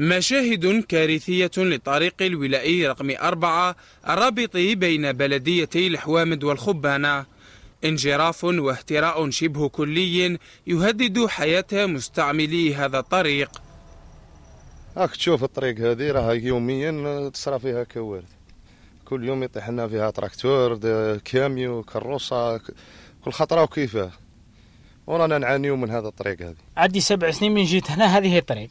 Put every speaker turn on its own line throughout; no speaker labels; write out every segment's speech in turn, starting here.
مشاهد كارثية للطريق الولائي رقم أربعة الرابط بين بلديتي الحوامد والخبانة انجراف واهتراء شبه كلي يهدد حياة مستعملي هذا الطريق
راك تشوف الطريق هذه راه يوميا تصرى فيها كوارث كل يوم يطيح لنا فيها تراكتور كاميو كروسة كل خطرة وكيفاه ورانا نعانيو من هذا الطريق هذه عندي
سبع سنين من جيت هنا هذه هي الطريق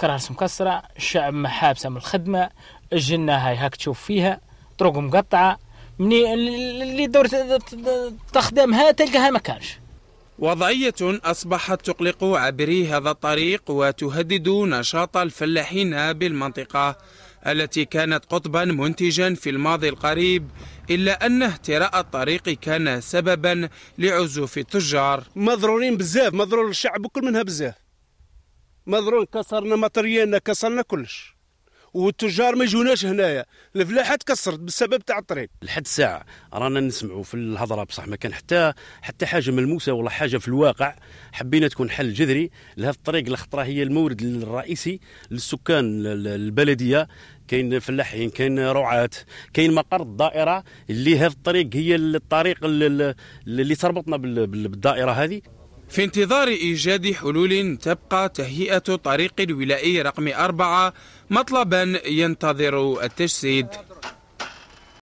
كرارس مكسرة الشعب محابسة من الخدمة الجنة هاي هاك تشوف فيها طرق مقطعة مني اللي دور تخدمها تلقاها ما كانش
وضعية أصبحت تقلق عبري هذا الطريق وتهدد نشاط الفلاحين بالمنطقة التي كانت قطبا منتجا في الماضي القريب إلا أن اهتراء الطريق كان سببا لعزوف التجار مضرورين بزاف مضرور الشعب
كل منها بزاف مضرون كسرنا مطريانا كسرنا كلش والتجار
ما يجوناش هنايا الفلاحه تكسرت بسبب تاع الطريق لحد الساعه رانا نسمعوا في الهضره بصح ما كان حتى حتى حاجه ملموسه ولا حاجه في الواقع حبينا تكون حل جذري لهذا الطريق الخطره هي المورد الرئيسي للسكان البلديه كاين فلاحين كاين رعاة كاين مقر الدائره اللي هذا الطريق هي الطريق اللي, اللي تربطنا بالدائره هذه في انتظار إيجاد حلول
تبقى تهيئة طريق الولائي رقم أربعة مطلبا ينتظر التجسيد